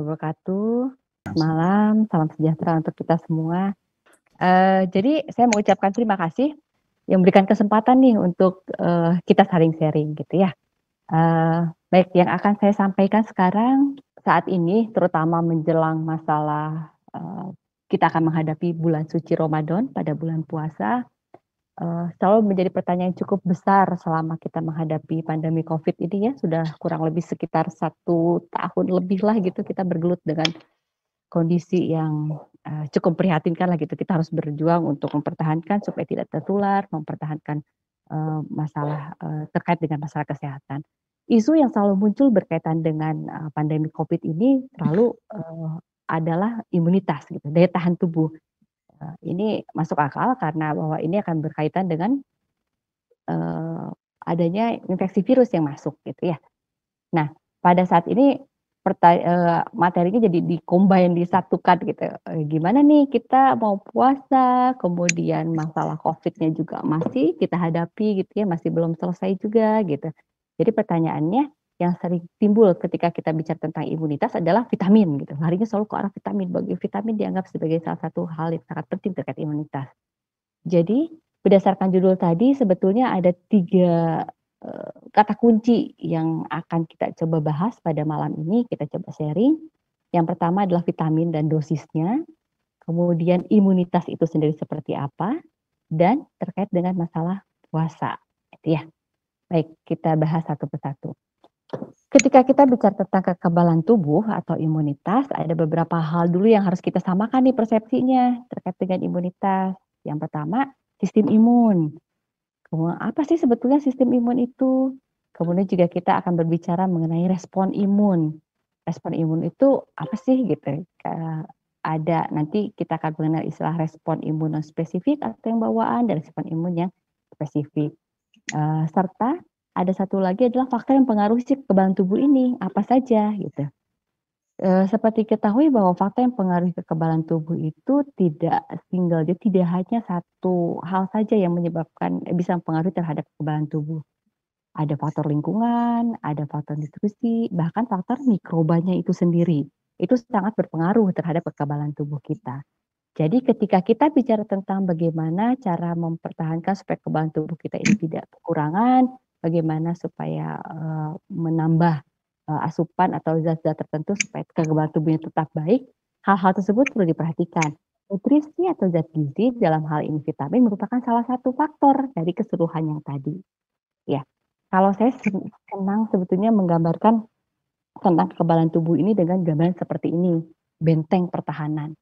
warahmatullahi wabarakatuh. Malam, salam sejahtera untuk kita semua. Uh, jadi saya mengucapkan terima kasih yang memberikan kesempatan nih untuk uh, kita saling sharing gitu ya. Uh, baik, yang akan saya sampaikan sekarang saat ini terutama menjelang masalah uh, kita akan menghadapi bulan suci Ramadan pada bulan puasa uh, selalu menjadi pertanyaan cukup besar selama kita menghadapi pandemi COVID ini ya sudah kurang lebih sekitar satu tahun lebih lah gitu kita bergelut dengan kondisi yang uh, cukup prihatinkan lah gitu kita harus berjuang untuk mempertahankan supaya tidak tertular mempertahankan uh, masalah uh, terkait dengan masalah kesehatan isu yang selalu muncul berkaitan dengan uh, pandemi COVID ini terlalu uh, adalah imunitas gitu daya tahan tubuh Eh, ini masuk akal karena bahwa ini akan berkaitan dengan uh, adanya infeksi virus yang masuk gitu ya. Nah, pada saat ini uh, materinya jadi dikombain, disatukan gitu. gimana nih kita mau puasa, kemudian masalah COVID-nya juga masih kita hadapi gitu ya, masih belum selesai juga gitu. Jadi pertanyaannya yang sering timbul ketika kita bicara tentang imunitas adalah vitamin gitu. Larinya selalu ke arah vitamin. Bagi vitamin dianggap sebagai salah satu hal yang sangat penting terkait imunitas. Jadi berdasarkan judul tadi sebetulnya ada tiga eh, kata kunci yang akan kita coba bahas pada malam ini kita coba sharing. Yang pertama adalah vitamin dan dosisnya, kemudian imunitas itu sendiri seperti apa, dan terkait dengan masalah puasa. Itu ya. Baik, kita bahas satu persatu. Ketika kita bicara tentang kekebalan tubuh atau imunitas, ada beberapa hal dulu yang harus kita samakan nih persepsinya terkait dengan imunitas. Yang pertama, sistem imun. Kemudian apa sih sebetulnya sistem imun itu? Kemudian juga kita akan berbicara mengenai respon imun. Respon imun itu apa sih gitu? Ada nanti kita akan mengenal istilah respon imun non spesifik atau yang bawaan dari respon imun yang spesifik. Uh, serta ada satu lagi adalah faktor yang pengaruhi kekebalan tubuh ini apa saja gitu. E, seperti ketahui bahwa faktor yang pengaruh kekebalan tubuh itu tidak single, jadi tidak hanya satu hal saja yang menyebabkan eh, bisa mempengaruhi terhadap kekebalan tubuh. Ada faktor lingkungan, ada faktor nutrisi, bahkan faktor mikrobanya itu sendiri. Itu sangat berpengaruh terhadap kekebalan tubuh kita. Jadi ketika kita bicara tentang bagaimana cara mempertahankan supaya kekebalan tubuh kita ini tidak kekurangan, bagaimana supaya uh, menambah uh, asupan atau zat-zat tertentu supaya kekebalan tubuhnya tetap baik, hal-hal tersebut perlu diperhatikan. Nutrisi atau zat gizi dalam hal ini vitamin merupakan salah satu faktor dari keseluruhan yang tadi. Ya, kalau saya senang sebetulnya menggambarkan tentang kekebalan tubuh ini dengan gambaran seperti ini, benteng pertahanan.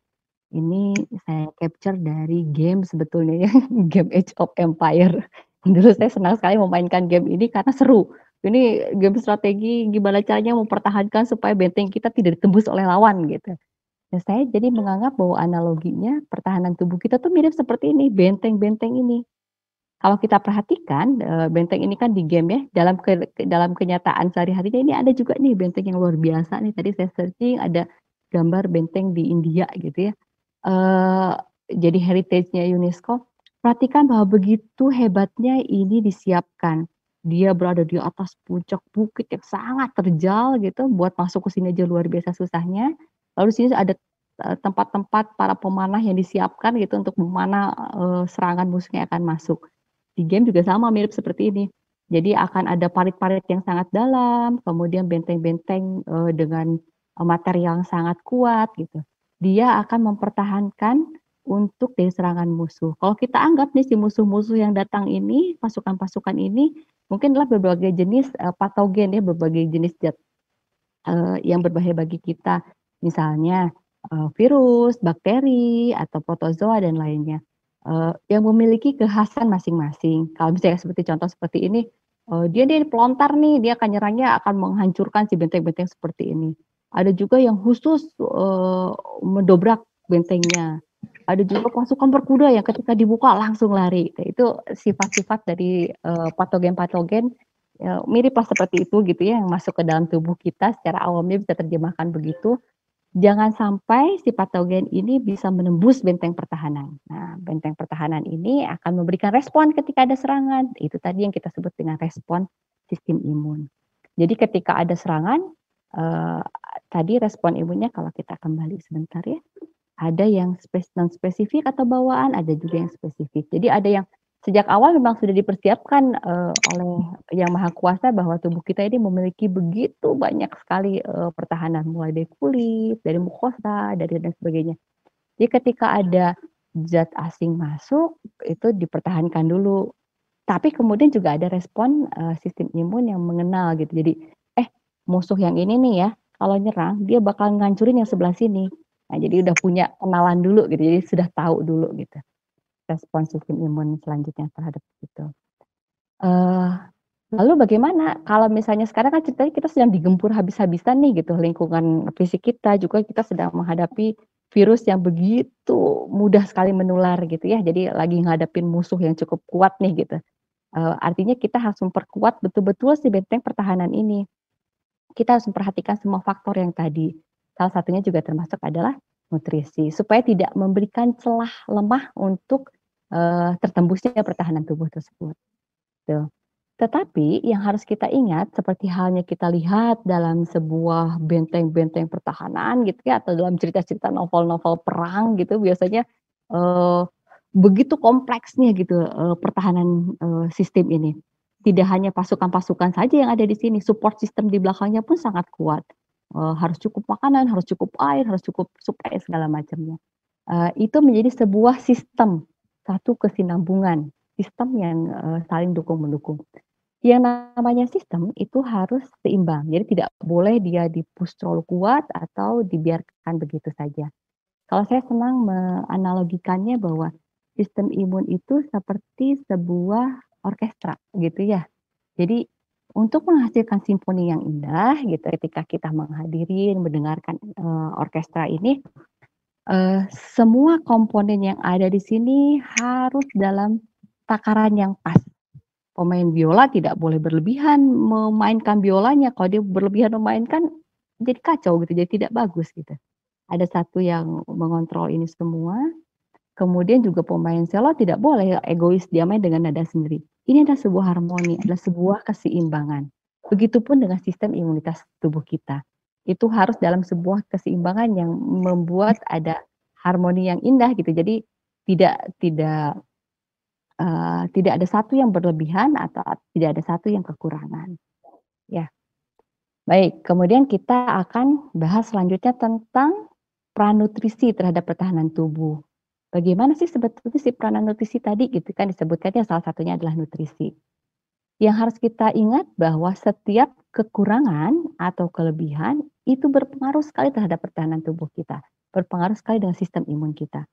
Ini saya capture dari game sebetulnya ya, game Age of Empire dulu saya senang sekali memainkan game ini karena seru. Ini game strategi gimana caranya mempertahankan supaya benteng kita tidak ditembus oleh lawan gitu. Dan saya jadi menganggap bahwa analoginya pertahanan tubuh kita tuh mirip seperti ini, benteng-benteng ini. Kalau kita perhatikan eh, benteng ini kan di game ya, dalam ke, dalam kenyataan sehari-harinya ini ada juga nih benteng yang luar biasa nih. Tadi saya searching ada gambar benteng di India gitu ya. Uh, jadi heritage-nya UNESCO Perhatikan bahwa begitu hebatnya ini disiapkan. Dia berada di atas puncak bukit yang sangat terjal gitu, buat masuk ke sini aja luar biasa susahnya. Lalu sini ada eh, tempat-tempat para pemanah yang disiapkan gitu untuk mana uh, eh, serangan musuhnya akan masuk. Di game juga sama mirip seperti ini. Jadi akan ada parit-parit yang sangat dalam, kemudian benteng-benteng uh, dengan material yang sangat kuat gitu. Dia akan mempertahankan untuk dari serangan musuh. Kalau kita anggap nih si musuh-musuh yang datang ini, pasukan-pasukan ini mungkin adalah berbagai jenis uh, patogen ya, berbagai jenis zat uh, yang berbahaya bagi kita. Misalnya uh, virus, bakteri, atau protozoa dan lainnya. Uh, yang memiliki kekhasan masing-masing. Kalau misalnya seperti contoh seperti ini, uh, dia dia pelontar nih, dia akan nyerangnya akan menghancurkan si benteng-benteng seperti ini. Ada juga yang khusus uh, mendobrak bentengnya ada juga pasukan berkuda yang ketika dibuka langsung lari. Itu sifat-sifat dari eh, patogen-patogen uh, uh, mirip seperti itu gitu ya yang masuk ke dalam tubuh kita secara awamnya bisa terjemahkan begitu. Jangan sampai si patogen ini bisa menembus benteng pertahanan. Nah, benteng pertahanan ini akan memberikan respon ketika ada serangan. Itu tadi yang kita sebut dengan respon sistem imun. Jadi ketika ada serangan, eh, tadi respon imunnya kalau kita kembali sebentar ya ada yang non spesifik atau bawaan, ada juga yang spesifik. Jadi ada yang sejak awal memang sudah dipersiapkan uh, oleh Yang Maha Kuasa bahwa tubuh kita ini memiliki begitu banyak sekali uh, pertahanan mulai dari kulit, dari mukosa, dari dan sebagainya. Jadi ketika ada zat asing masuk itu dipertahankan dulu. Tapi kemudian juga ada respon uh, sistem imun yang mengenal gitu. Jadi eh musuh yang ini nih ya kalau nyerang dia bakal ngancurin yang sebelah sini Nah, jadi udah punya kenalan dulu gitu. Jadi sudah tahu dulu gitu respon sistem imun selanjutnya terhadap itu. Uh, lalu bagaimana kalau misalnya sekarang kan ceritanya kita sedang digempur habis-habisan nih gitu lingkungan fisik kita juga kita sedang menghadapi virus yang begitu mudah sekali menular gitu ya. Jadi lagi ngadapin musuh yang cukup kuat nih gitu. Uh, artinya kita harus memperkuat betul-betul si benteng pertahanan ini. Kita harus memperhatikan semua faktor yang tadi Salah satunya juga termasuk adalah nutrisi supaya tidak memberikan celah lemah untuk uh, tertembusnya pertahanan tubuh tersebut. Tuh. Tetapi yang harus kita ingat seperti halnya kita lihat dalam sebuah benteng-benteng pertahanan gitu ya atau dalam cerita-cerita novel-novel perang gitu biasanya uh, begitu kompleksnya gitu uh, pertahanan uh, sistem ini. Tidak hanya pasukan-pasukan saja yang ada di sini, support sistem di belakangnya pun sangat kuat. Eh, harus cukup makanan, harus cukup air, harus cukup supaya segala macamnya. Eh, itu menjadi sebuah sistem satu kesinambungan sistem yang eh, saling dukung mendukung. Yang namanya sistem itu harus seimbang, jadi tidak boleh dia dipus terlalu kuat atau dibiarkan begitu saja. Kalau saya senang menganalogikannya bahwa sistem imun itu seperti sebuah orkestra gitu ya. Jadi untuk menghasilkan simfoni yang indah gitu ketika kita menghadiri mendengarkan uh, orkestra ini uh, semua komponen yang ada di sini harus dalam takaran yang pas pemain biola tidak boleh berlebihan memainkan biolanya kalau dia berlebihan memainkan jadi kacau gitu jadi tidak bagus gitu ada satu yang mengontrol ini semua kemudian juga pemain selo tidak boleh egois dia main dengan nada sendiri ini adalah sebuah harmoni, adalah sebuah keseimbangan. Begitupun dengan sistem imunitas tubuh kita. Itu harus dalam sebuah keseimbangan yang membuat ada harmoni yang indah gitu. Jadi tidak tidak uh, tidak ada satu yang berlebihan atau tidak ada satu yang kekurangan. Ya. Baik, kemudian kita akan bahas selanjutnya tentang pranutrisi terhadap pertahanan tubuh bagaimana sih sebetulnya si peranan nutrisi tadi gitu kan disebutkannya salah satunya adalah nutrisi. Yang harus kita ingat bahwa setiap kekurangan atau kelebihan itu berpengaruh sekali terhadap pertahanan tubuh kita, berpengaruh sekali dengan sistem imun kita.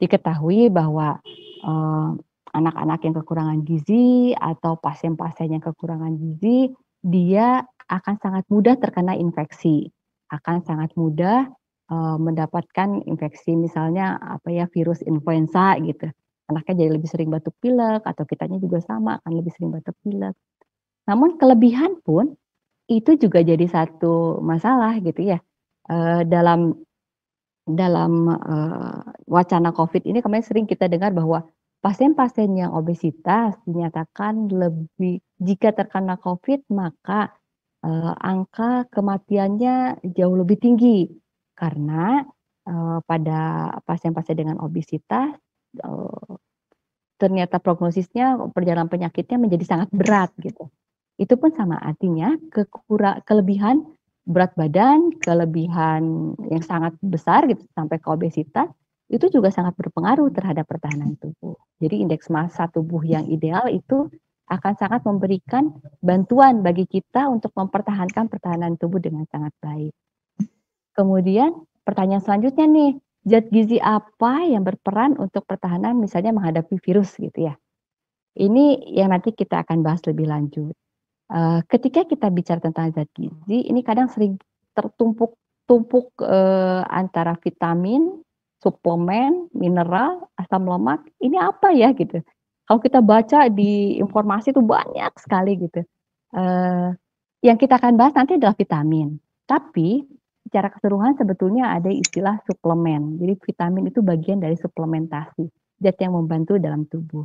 Diketahui bahwa anak eh, anak-anak yang kekurangan gizi atau pasien-pasien yang kekurangan gizi, dia akan sangat mudah terkena infeksi, akan sangat mudah uh, mendapatkan infeksi misalnya apa ya virus influenza gitu. Anaknya jadi lebih sering batuk pilek atau kitanya juga sama akan lebih sering batuk pilek. Namun kelebihan pun itu juga jadi satu masalah gitu ya. Uh, dalam dalam uh, wacana COVID ini kemarin sering kita dengar bahwa pasien-pasien yang obesitas dinyatakan lebih jika terkena COVID maka uh, angka kematiannya jauh lebih tinggi karena uh, pada pasien-pasien dengan obesitas uh, ternyata prognosisnya perjalanan penyakitnya menjadi sangat berat gitu. Itu pun sama artinya kekurang kelebihan berat badan, kelebihan yang sangat besar gitu sampai ke obesitas itu juga sangat berpengaruh terhadap pertahanan tubuh. Jadi indeks massa tubuh yang ideal itu akan sangat memberikan bantuan bagi kita untuk mempertahankan pertahanan tubuh dengan sangat baik. Kemudian pertanyaan selanjutnya nih, zat gizi apa yang berperan untuk pertahanan misalnya menghadapi virus gitu ya. Ini yang nanti kita akan bahas lebih lanjut. Eh, ketika kita bicara tentang zat gizi, ini kadang sering tertumpuk-tumpuk eh, antara vitamin, suplemen, mineral, asam lemak, ini apa ya gitu. Kalau kita baca di informasi itu banyak sekali gitu. Eh, yang kita akan bahas nanti adalah vitamin. Tapi secara keseluruhan sebetulnya ada istilah suplemen. Jadi vitamin itu bagian dari suplementasi zat yang membantu dalam tubuh.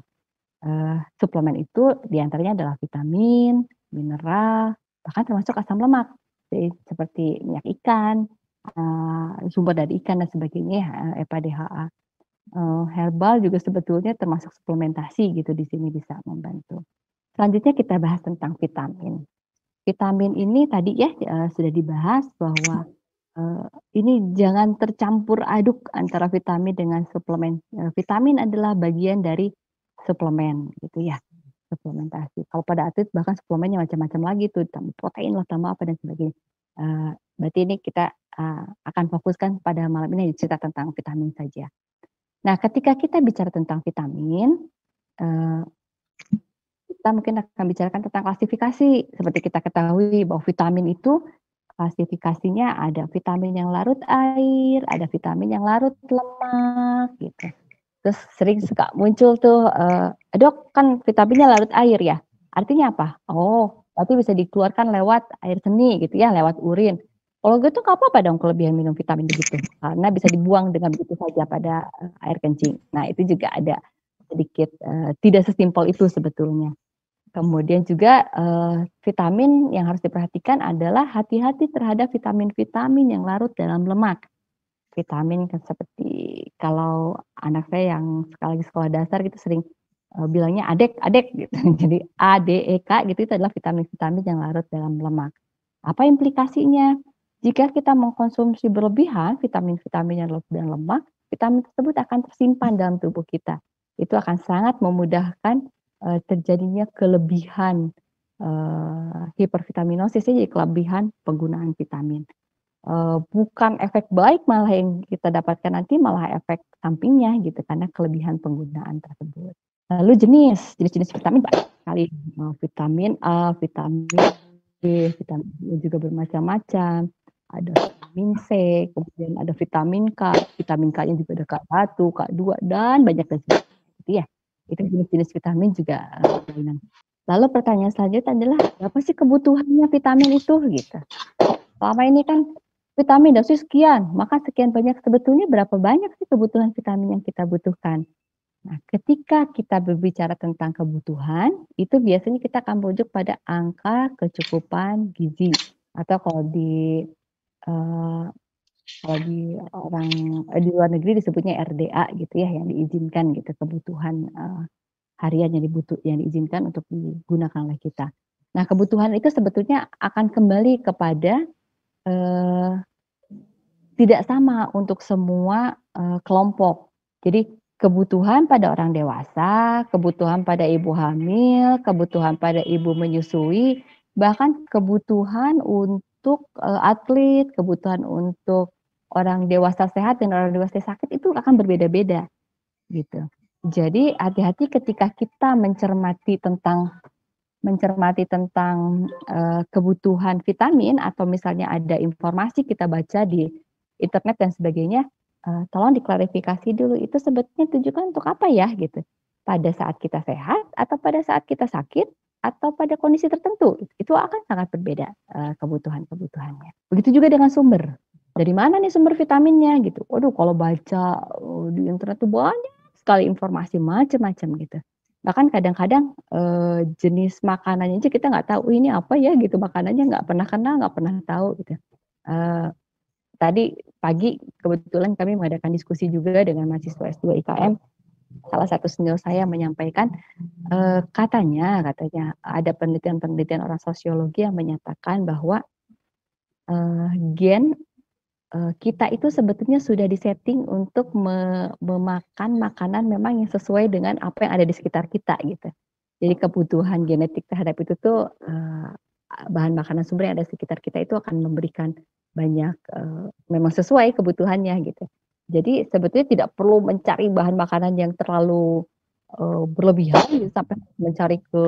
Uh, suplemen itu diantaranya adalah vitamin, mineral, bahkan termasuk asam lemak jadi, seperti minyak ikan, uh, sumber dari ikan dan sebagainya, EPA eh, e DHA. Uh, herbal juga sebetulnya termasuk suplementasi gitu di sini bisa membantu. Selanjutnya kita bahas tentang vitamin. Vitamin ini tadi ya sudah dibahas bahwa Eh, ini jangan tercampur aduk antara vitamin dengan suplemen. Eh, vitamin adalah bagian dari suplemen gitu ya suplementasi. Kalau pada atlet bahkan suplemennya macam-macam lagi tuh, tambah protein lah, tambah apa dan sebagainya. Eh, berarti ini kita akan fokuskan pada malam ini cerita tentang vitamin saja. Nah, ketika kita bicara tentang vitamin, kita mungkin akan bicarakan tentang klasifikasi. Seperti kita ketahui bahwa vitamin itu Klasifikasinya ada vitamin yang larut air, ada vitamin yang larut lemak gitu. Terus sering suka muncul tuh, uh, dok kan vitaminnya larut air ya. Artinya apa? Oh, tapi bisa dikeluarkan lewat air seni gitu ya, lewat urin. Kalau gitu nggak apa-apa dong kelebihan minum vitamin begitu, karena bisa dibuang dengan begitu saja pada eh, air kencing. Nah itu juga ada sedikit uh, tidak sesimpel itu sebetulnya. Kemudian juga eh, vitamin yang harus diperhatikan adalah hati-hati terhadap vitamin-vitamin yang larut dalam lemak. Vitamin kan seperti kalau anak saya yang sekali lagi sekolah dasar gitu sering eh, bilangnya adek adek gitu. Jadi A D E K gitu itu adalah vitamin-vitamin yang larut dalam lemak. Apa implikasinya? Jika kita mengkonsumsi berlebihan vitamin-vitamin yang larut dalam lemak, vitamin tersebut akan tersimpan dalam tubuh kita. Itu akan sangat memudahkan Eh, terjadinya kelebihan uh, hipervitaminosis ya, jadi kelebihan penggunaan vitamin. Uh, bukan efek baik malah yang kita dapatkan nanti malah efek sampingnya gitu karena kelebihan penggunaan tersebut. Lalu jenis jenis-jenis vitamin banyak sekali uh, vitamin A, vitamin B, vitamin B e juga bermacam-macam. Ada vitamin C, kemudian ada vitamin K, vitamin K yang juga ada K1, K2 dan banyak lagi. Gitu ya. Itu jenis-jenis vitamin juga. Eh, lalu pertanyaan selanjutnya adalah apa sih kebutuhannya vitamin itu gitu. Selama ini kan vitamin dosis sekian, maka sekian banyak sebetulnya berapa banyak sih kebutuhan vitamin yang kita butuhkan. Nah, ketika kita berbicara tentang kebutuhan, itu biasanya kita akan merujuk pada angka kecukupan gizi atau kalau di eh, lagi orang eh, di luar negeri disebutnya RDA gitu ya yang diizinkan gitu kebutuhan uh, harian yang dibutuh yang diizinkan untuk digunakan oleh kita. Nah kebutuhan itu sebetulnya akan kembali kepada uh, tidak sama untuk semua uh, kelompok. Jadi kebutuhan pada orang dewasa, kebutuhan pada ibu hamil, kebutuhan pada ibu menyusui, bahkan kebutuhan untuk uh, atlet, kebutuhan untuk orang dewasa sehat dan orang dewasa sakit itu akan berbeda-beda gitu. Jadi hati-hati ketika kita mencermati tentang mencermati tentang uh, kebutuhan vitamin atau misalnya ada informasi kita baca di internet dan sebagainya, uh, tolong diklarifikasi dulu itu sebetulnya tujuan untuk apa ya gitu. Pada saat kita sehat atau pada saat kita sakit atau pada kondisi tertentu itu akan sangat berbeda uh, eh, kebutuhan kebutuhannya. Begitu juga dengan sumber dari mana nih sumber vitaminnya gitu. Waduh, kalau baca oh, di internet tuh banyak sekali informasi macam-macam gitu. Bahkan kadang-kadang eh, jenis makanannya aja kita nggak tahu ini apa ya gitu makanannya nggak pernah kenal, nggak pernah tahu gitu. Eh, tadi pagi kebetulan kami mengadakan diskusi juga dengan mahasiswa S2 IKM. Salah satu senior saya menyampaikan eh, katanya katanya ada penelitian-penelitian orang sosiologi yang menyatakan bahwa uh, gen Eh, kita itu sebetulnya sudah disetting untuk memakan makanan memang yang sesuai dengan apa yang ada di sekitar kita gitu. Jadi kebutuhan genetik terhadap itu tuh eh, bahan makanan sumber yang ada di sekitar kita itu akan memberikan banyak eh, memang sesuai kebutuhannya gitu. Jadi sebetulnya tidak perlu mencari bahan makanan yang terlalu berlebihan gitu, sampai mencari ke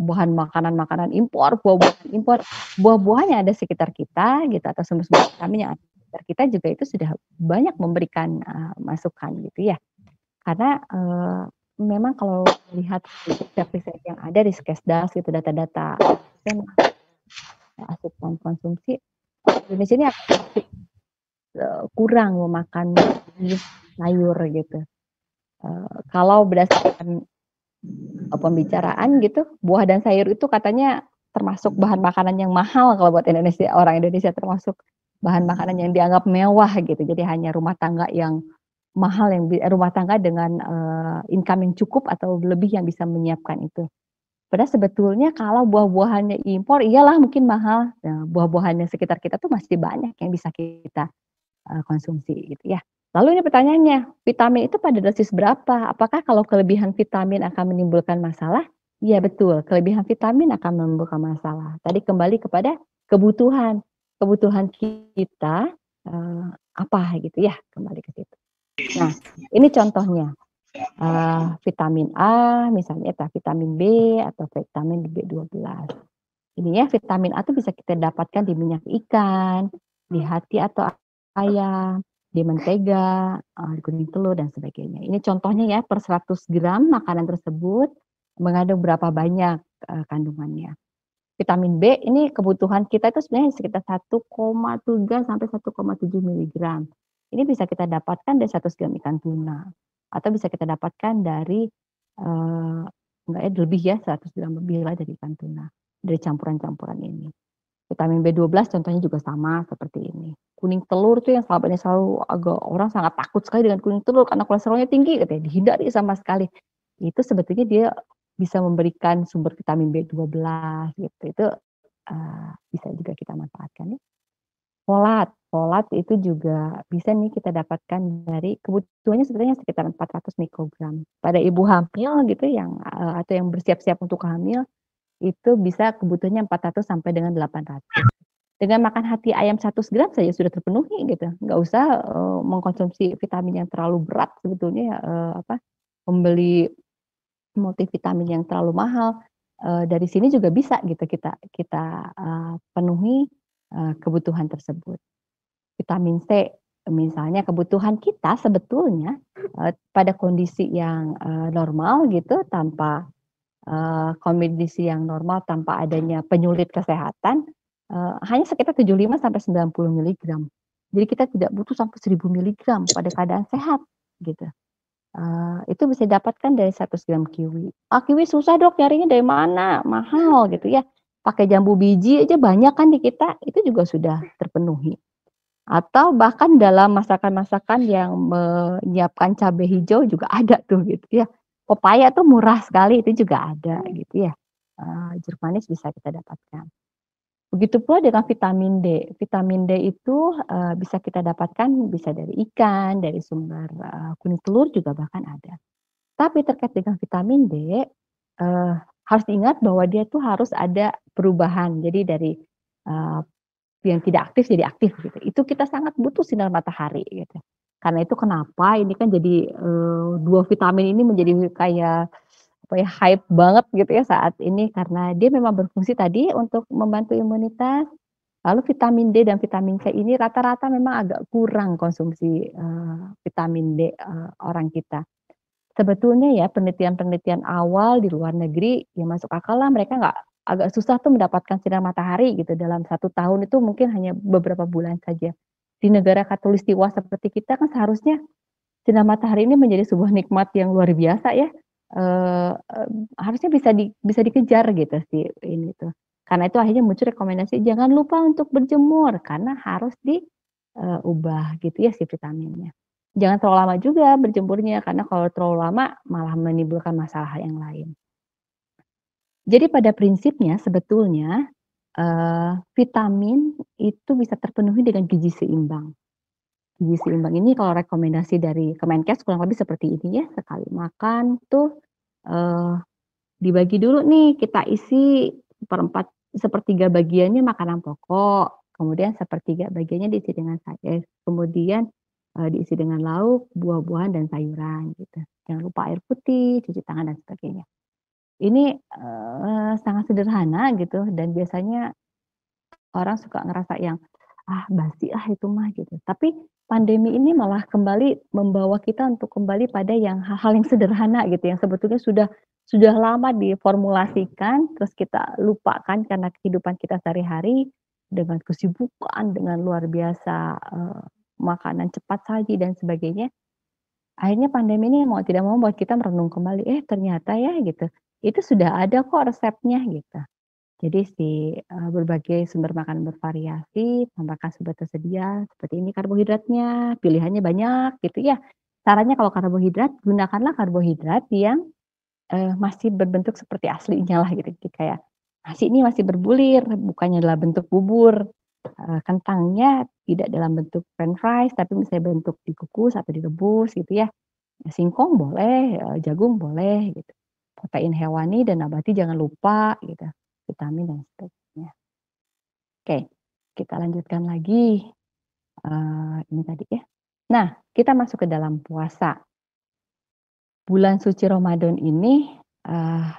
bahan makanan-makanan impor, buah-buahan impor, buah-buahan yang ada sekitar kita gitu atau sumber-sumber kami yang ada sekitar kita juga itu sudah banyak memberikan uh, masukan gitu ya. Karena uh, memang kalau melihat riset yang ada di Skesdas gitu data-data asupan konsumsi Indonesia ini uh, kurang memakan sayur gitu. Uh, kalau berdasarkan pembicaraan gitu, buah dan sayur itu katanya termasuk bahan makanan yang mahal kalau buat Indonesia orang Indonesia termasuk bahan makanan yang dianggap mewah gitu. Jadi hanya rumah tangga yang mahal yang eh, rumah tangga dengan uh, income yang cukup atau lebih yang bisa menyiapkan itu. Padahal sebetulnya kalau buah-buahannya impor, iyalah mungkin mahal. Nah, buah-buahannya sekitar kita tuh masih banyak yang bisa kita uh, konsumsi gitu ya. Lalu ini pertanyaannya, vitamin itu pada dosis berapa? Apakah kalau kelebihan vitamin akan menimbulkan masalah? Iya betul, kelebihan vitamin akan menimbulkan masalah. Tadi kembali kepada kebutuhan kebutuhan kita uh, apa gitu ya kembali ke situ. Nah ini contohnya uh, vitamin A misalnya atau vitamin B atau vitamin B12. Ini ya vitamin A itu bisa kita dapatkan di minyak ikan, di hati atau ayam, di mentega, uh, kuning telur dan sebagainya. Ini contohnya ya per 100 gram makanan tersebut mengandung berapa banyak uh, kandungannya vitamin B ini kebutuhan kita itu sebenarnya sekitar 1,3 sampai 1,7 miligram. Ini bisa kita dapatkan dari 100 gram ikan tuna atau bisa kita dapatkan dari eh, enggak ya lebih ya 100 gram lebih lah dari ikan tuna dari campuran-campuran ini. Vitamin B12 contohnya juga sama seperti ini. Kuning telur tuh yang selama ini selalu agak orang sangat takut sekali dengan kuning telur karena kolesterolnya tinggi katanya dihindari sama sekali. Itu sebetulnya dia bisa memberikan sumber vitamin B12 gitu. Itu uh, bisa juga kita manfaatkan ya. Folat, folat itu juga bisa nih kita dapatkan dari kebutuhannya sebetulnya sekitar 400 mikrogram. Pada ibu hamil gitu yang uh, atau yang bersiap-siap untuk hamil itu bisa kebutuhannya 400 sampai dengan 800. Dengan makan hati ayam 100 gram saja sudah terpenuhi gitu. Nggak usah uh, mengkonsumsi vitamin yang terlalu berat sebetulnya uh, apa membeli multivitamin yang terlalu mahal. uh, dari sini juga bisa gitu kita kita uh, penuhi uh, kebutuhan tersebut. Vitamin C misalnya kebutuhan kita sebetulnya uh, pada kondisi yang uh, normal gitu tanpa uh, kondisi yang normal tanpa adanya penyulit kesehatan uh, hanya sekitar 75 sampai 90 miligram Jadi kita tidak butuh sampai 1000 miligram pada keadaan sehat gitu. Eh, itu bisa dapatkan dari 100 gram kiwi. Ah, kiwi susah dok nyarinya dari mana? Mahal gitu ya. Pakai jambu biji aja banyak kan di kita, itu juga sudah terpenuhi. Atau bahkan dalam masakan-masakan yang menyiapkan cabai hijau juga ada tuh gitu ya. Pepaya tuh murah sekali, itu juga ada gitu ya. Uh, eh, jermanis bisa kita dapatkan. Begitu pula dengan vitamin D. Vitamin D itu uh, bisa kita dapatkan bisa dari ikan, dari sumber uh, kuning telur juga bahkan ada. Tapi terkait dengan vitamin D, uh, harus diingat bahwa dia itu harus ada perubahan. Jadi dari uh, yang tidak aktif jadi aktif gitu. Itu kita sangat butuh sinar matahari gitu. Karena itu kenapa ini kan jadi uh, dua vitamin ini menjadi kayak apa ya hype banget gitu ya saat ini karena dia memang berfungsi tadi untuk membantu imunitas. Lalu vitamin D dan vitamin C ini rata-rata memang agak kurang konsumsi uh, vitamin D uh, orang kita. Sebetulnya ya penelitian-penelitian awal di luar negeri ya masuk akal lah mereka nggak agak susah tuh mendapatkan sinar matahari gitu dalam satu tahun itu mungkin hanya beberapa bulan saja. Di negara katolistiwa seperti kita kan seharusnya sinar matahari ini menjadi sebuah nikmat yang luar biasa ya Eh, harusnya bisa di, bisa dikejar gitu sih ini tuh. Karena itu akhirnya muncul rekomendasi jangan lupa untuk berjemur karena harus diubah eh, uh, gitu ya si vitaminnya. Jangan terlalu lama juga berjemurnya karena kalau terlalu lama malah menimbulkan masalah yang lain. Jadi pada prinsipnya sebetulnya uh, vitamin itu bisa terpenuhi dengan gizi seimbang gizi iya seimbang ini kalau rekomendasi dari Kemenkes kurang lebih seperti ini ya sekali makan tuh eh, dibagi dulu nih kita isi seperempat sepertiga bagiannya makanan pokok kemudian sepertiga bagiannya diisi dengan sayur kemudian eh, diisi dengan lauk buah-buahan dan sayuran gitu jangan lupa air putih cuci tangan dan sebagainya ini eh, sangat sederhana gitu dan biasanya orang suka ngerasa yang ah basi ah itu mah gitu. Tapi pandemi ini malah kembali membawa kita untuk kembali pada yang hal-hal yang sederhana gitu yang sebetulnya sudah sudah lama diformulasikan terus kita lupakan karena kehidupan kita sehari-hari dengan kesibukan dengan luar biasa eh, makanan cepat saji dan sebagainya akhirnya pandemi ini mau tidak mau membuat kita merenung kembali eh ternyata ya gitu itu sudah ada kok resepnya gitu jadi di uh, eh, berbagai sumber makanan bervariasi, tambahkan sumber tersedia, seperti ini karbohidratnya, pilihannya banyak gitu ya. Caranya kalau karbohidrat, gunakanlah karbohidrat yang, uh, masih berbentuk seperti aslinya lah gitu. Jadi kayak nasi ini masih berbulir, bukannya dalam bentuk bubur, uh, kentangnya tidak dalam bentuk french fries, tapi misalnya bentuk dikukus atau direbus gitu ya. singkong boleh, jagung boleh gitu. Protein hewani dan nabati jangan lupa gitu vitamin dan sebagainya. Oke, kita lanjutkan lagi. Uh, ini tadi ya. Nah, kita masuk ke dalam puasa. Bulan suci Ramadan ini uh,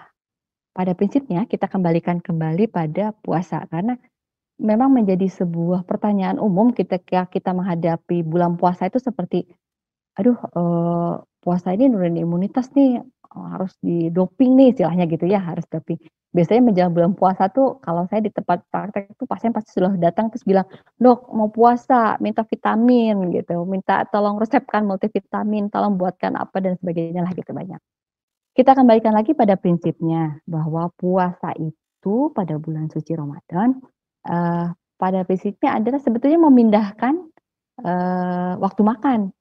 pada prinsipnya kita kembalikan kembali pada puasa karena memang menjadi sebuah pertanyaan umum kita kita menghadapi bulan puasa itu seperti aduh eh, puasa ini nurunin imunitas nih harus di doping nih istilahnya gitu ya harus doping biasanya menjelang bulan puasa tuh kalau saya di tempat praktek tuh pasien pasti sudah datang terus bilang dok mau puasa minta vitamin gitu minta tolong resepkan multivitamin tolong buatkan apa dan sebagainya lah gitu banyak kita kembalikan lagi pada prinsipnya bahwa puasa itu pada bulan suci Ramadan uh, pada prinsipnya adalah sebetulnya memindahkan uh, waktu makan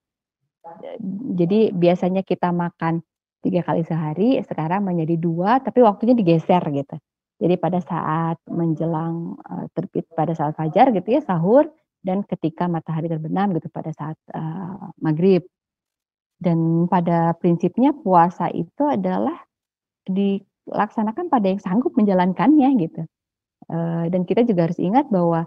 jadi biasanya kita makan tiga kali sehari sekarang menjadi dua tapi waktunya digeser gitu jadi pada saat menjelang uh, terbit pada saat fajar gitu ya sahur dan ketika matahari terbenam gitu pada saat uh, maghrib dan pada prinsipnya puasa itu adalah dilaksanakan pada yang sanggup menjalankannya gitu uh, dan kita juga harus ingat bahwa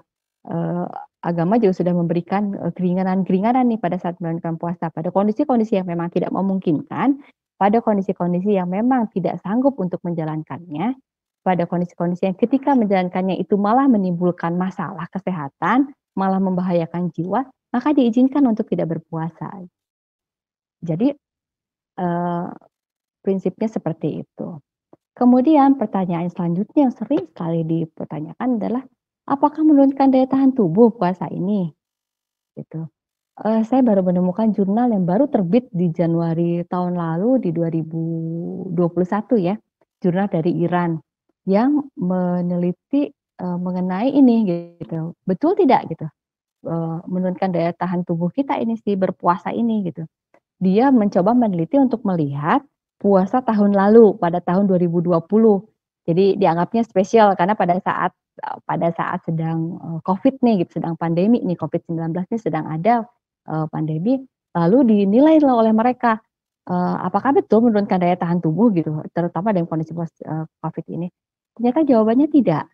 uh, agama juga sudah memberikan keringanan-keringanan nih pada saat menjalankan puasa pada kondisi-kondisi yang memang tidak memungkinkan pada kondisi-kondisi yang memang tidak sanggup untuk menjalankannya, pada kondisi-kondisi yang ketika menjalankannya itu malah menimbulkan masalah kesehatan, malah membahayakan jiwa, maka diizinkan untuk tidak berpuasa. Jadi eh, prinsipnya seperti itu. Kemudian pertanyaan selanjutnya yang sering sekali dipertanyakan adalah apakah menurunkan daya tahan tubuh puasa ini? Gitu uh, saya baru menemukan jurnal yang baru terbit di Januari tahun lalu di 2021 ya, jurnal dari Iran yang meneliti uh, mengenai ini gitu. Betul tidak gitu? Uh, menurunkan daya tahan tubuh kita ini sih berpuasa ini gitu. Dia mencoba meneliti untuk melihat puasa tahun lalu pada tahun 2020. Jadi dianggapnya spesial karena pada saat pada saat sedang COVID nih gitu, sedang pandemi nih COVID-19 nih sedang ada uh, pandemi lalu dinilai oleh mereka uh, apakah betul menurunkan daya tahan tubuh gitu terutama dalam kondisi post, eh, COVID ini ternyata jawabannya tidak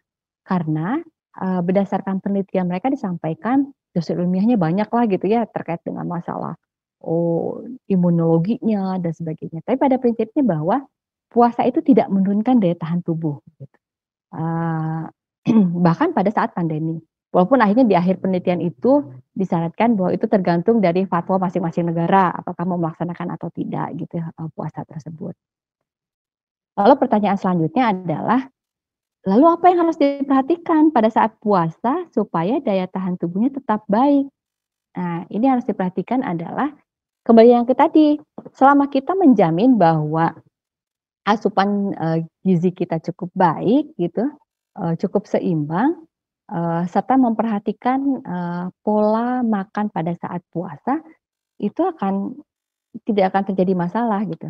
karena uh, berdasarkan penelitian mereka disampaikan dosis ilmiahnya banyak lah gitu ya terkait dengan masalah oh imunologinya dan sebagainya tapi pada prinsipnya bahwa puasa itu tidak menurunkan daya tahan tubuh gitu. uh, bahkan pada saat pandemi Walaupun akhirnya di akhir penelitian itu disyaratkan bahwa itu tergantung dari fatwa masing-masing negara apakah mau melaksanakan atau tidak gitu eh, puasa tersebut. Lalu pertanyaan selanjutnya adalah lalu apa yang harus diperhatikan pada saat puasa supaya daya tahan tubuhnya tetap baik? Nah, ini harus diperhatikan adalah kembali yang ke tadi, selama kita menjamin bahwa asupan e, gizi kita cukup baik gitu, e, cukup seimbang, uh, serta memperhatikan uh, pola makan pada saat puasa itu akan tidak akan terjadi masalah gitu.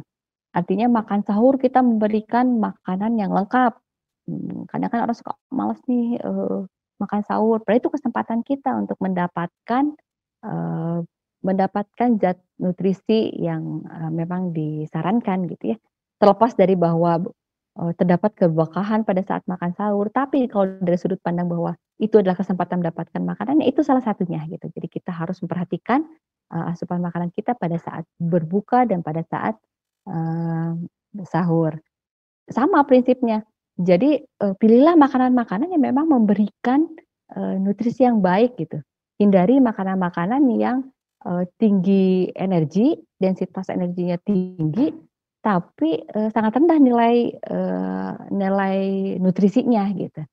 Artinya makan sahur kita memberikan makanan yang lengkap. Hmm, Karena kan orang suka malas nih uh, makan sahur. Padahal itu kesempatan kita untuk mendapatkan uh, mendapatkan zat nutrisi yang uh, memang disarankan gitu ya. Terlepas dari bahwa terdapat keberkahan pada saat makan sahur. Tapi kalau dari sudut pandang bahwa itu adalah kesempatan mendapatkan makanan, ya itu salah satunya gitu. Jadi kita harus memperhatikan uh, asupan makanan kita pada saat berbuka dan pada saat uh, sahur. Sama prinsipnya. Jadi uh, pilihlah makanan-makanan yang memang memberikan uh, nutrisi yang baik gitu. Hindari makanan-makanan yang uh, tinggi energi, densitas energinya tinggi, tapi uh, sangat rendah nilai uh, nilai nutrisinya gitu.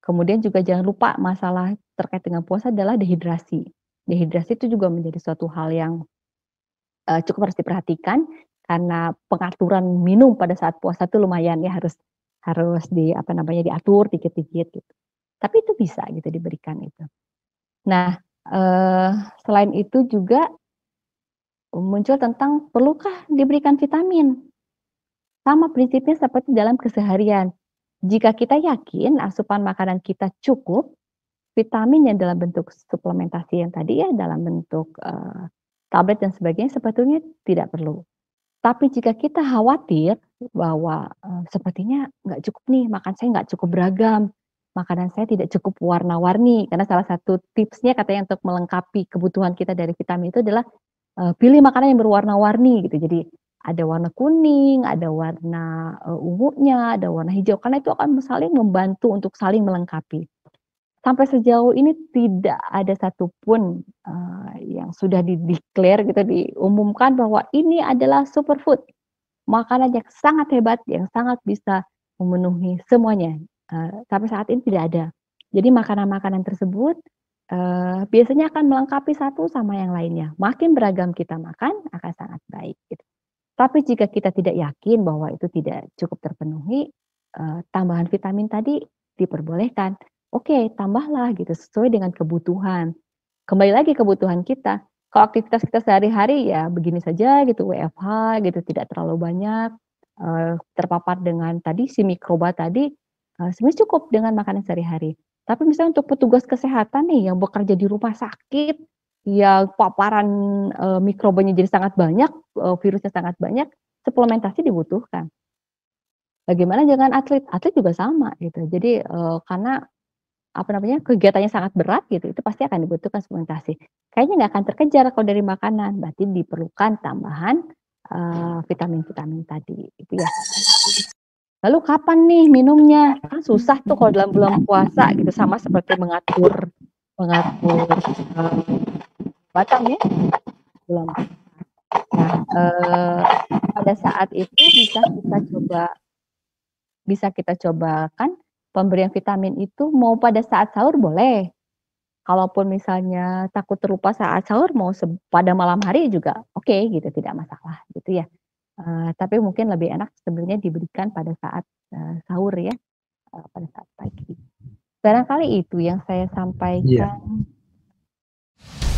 Kemudian juga jangan lupa masalah terkait dengan puasa adalah dehidrasi. Dehidrasi itu juga menjadi suatu hal yang uh, cukup harus diperhatikan karena pengaturan minum pada saat puasa itu lumayan ya harus harus di apa namanya diatur dikit-dikit gitu. Tapi itu bisa gitu diberikan itu. Nah, eh, selain itu juga muncul tentang perlukah diberikan vitamin. Sama prinsipnya seperti dalam keseharian. Jika kita yakin asupan makanan kita cukup, vitamin yang dalam bentuk suplementasi yang tadi ya dalam bentuk uh, tablet dan sebagainya sebetulnya tidak perlu. Tapi jika kita khawatir bahwa uh, sepertinya nggak cukup nih makan saya nggak cukup beragam, makanan saya tidak cukup warna-warni karena salah satu tipsnya katanya untuk melengkapi kebutuhan kita dari vitamin itu adalah uh, pilih makanan yang berwarna-warni gitu. Jadi ada warna kuning, ada warna uh, ungunya, ada warna hijau karena itu akan saling membantu untuk saling melengkapi. Sampai sejauh ini tidak ada satupun uh, yang sudah dideklar gitu diumumkan bahwa ini adalah superfood makanan yang sangat hebat yang sangat bisa memenuhi semuanya. Uh, sampai saat ini tidak ada. Jadi makanan-makanan tersebut uh, biasanya akan melengkapi satu sama yang lainnya. Makin beragam kita makan akan sangat baik. Gitu. Tapi jika kita tidak yakin bahwa itu tidak cukup terpenuhi, eh, tambahan vitamin tadi diperbolehkan. Oke, tambahlah gitu sesuai dengan kebutuhan. Kembali lagi kebutuhan kita. Kalau aktivitas kita sehari-hari ya begini saja gitu, WFH gitu tidak terlalu banyak eh, terpapar dengan tadi si mikroba tadi eh, sebenarnya cukup dengan makanan sehari-hari. Tapi misalnya untuk petugas kesehatan nih yang bekerja di rumah sakit ya paparan e, mikrobanya jadi sangat banyak, e, virusnya sangat banyak, suplementasi dibutuhkan. Bagaimana dengan atlet? Atlet juga sama gitu. Jadi e, karena apa namanya kegiatannya sangat berat gitu, itu pasti akan dibutuhkan suplementasi. Kayaknya nggak akan terkejar kalau dari makanan, berarti diperlukan tambahan vitamin-vitamin tadi itu ya. Lalu kapan nih minumnya? Kan susah tuh kalau dalam bulan puasa gitu sama seperti mengatur mengatur batang ya belum nah eh, pada saat itu bisa kita coba bisa kita cobakan pemberian vitamin itu mau pada saat sahur boleh kalaupun misalnya takut terlupa saat sahur mau pada malam hari juga oke okay, gitu tidak masalah gitu ya eh, tapi mungkin lebih enak sebenarnya diberikan pada saat eh, sahur ya eh, pada saat pagi barangkali itu yang saya sampaikan yeah.